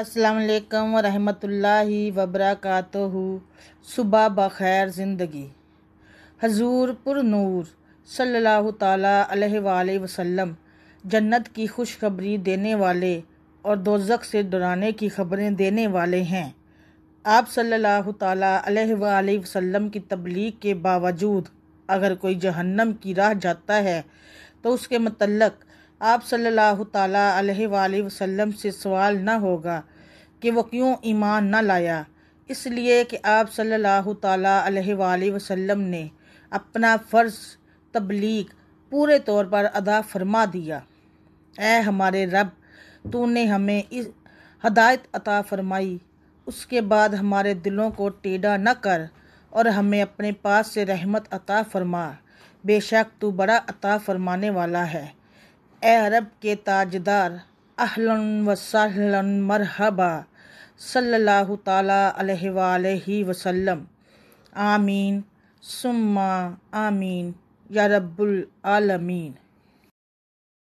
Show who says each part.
Speaker 1: अस्सलाम रहमतुल्लाहि वबरकातुहु सुबह बखैर ज़िंदगी हजूर नूर सल्लल्लाहु ताला अलैहि वाले वसल्लम जन्नत की खुशखबरी देने वाले और दोजक से डराने की खबरें देने वाले हैं आप सल्लल्लाहु ताला अलैहि वाले वसल्लम की तबलीग के बावजूद अगर कोई जहन्नम की राह जाता है तो उसके मतलब आप सल्लल्लाहु अलैहि वसल्लम से सवाल ना होगा कि वो क्यों ईमान ना लाया इसलिए कि आप सल्लल्लाहु अलैहि वसल्लम ने अपना फ़र्ज़ तबलीग पूरे तौर पर अदा फरमा दिया ए हमारे रब तूने हमें इस हदायत अता फरमाई उसके बाद हमारे दिलों को टेढ़ा न कर और हमें अपने पास से रहमत अता फरमा बेशक तू बड़ा अता फरमाने वाला है ए अरब के ताजदार अहलन व सहलन मरहबा सल्लल्लाहु ताला अलैहि वसल्लम आमीन सुम्मा आमीन या रब्बुल आलमीन